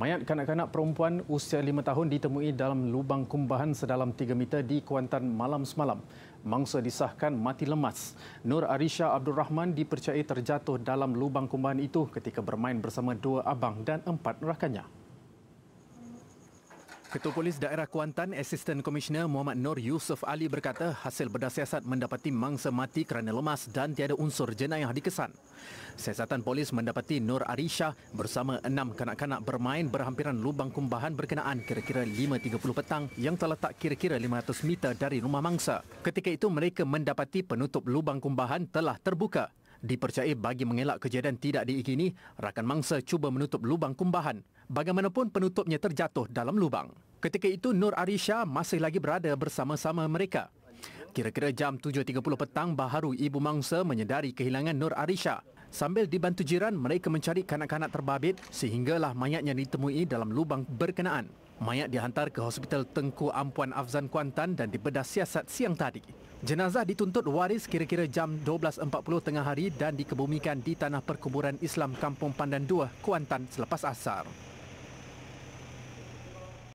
Mayat kanak-kanak perempuan usia 5 tahun ditemui dalam lubang kumbahan sedalam 3 meter di Kuantan malam semalam. Mangsa disahkan mati lemas. Nur Arisha Abdul Rahman dipercayai terjatuh dalam lubang kumbahan itu ketika bermain bersama dua abang dan empat rakannya. Ketua Polis Daerah Kuantan, Assistant Commissioner Muhammad Nur Yusof Ali berkata hasil bedah siasat mendapati mangsa mati kerana lemas dan tiada unsur jenayah dikesan. Siasatan polis mendapati Nur Arisha bersama enam kanak-kanak bermain berhampiran lubang kumbahan berkenaan kira-kira 5.30 petang yang terletak kira-kira 500 meter dari rumah mangsa. Ketika itu mereka mendapati penutup lubang kumbahan telah terbuka Dipercayai bagi mengelak kejadian tidak diikini, rakan mangsa cuba menutup lubang kumbahan. Bagaimanapun penutupnya terjatuh dalam lubang. Ketika itu Nur Arisha masih lagi berada bersama-sama mereka. Kira-kira jam 7.30 petang baharu ibu mangsa menyedari kehilangan Nur Arisha. Sambil dibantu jiran, mereka mencari kanak-kanak terbabit sehinggalah mayatnya ditemui dalam lubang berkenaan. Mayat dihantar ke Hospital Tengku Ampuan Afzan Kuantan dan dibedah siasat siang tadi. Jenazah dituntut waris kira-kira jam 12.40 tengah hari dan dikebumikan di tanah perkuburan Islam Kampung Pandan 2, Kuantan selepas asar.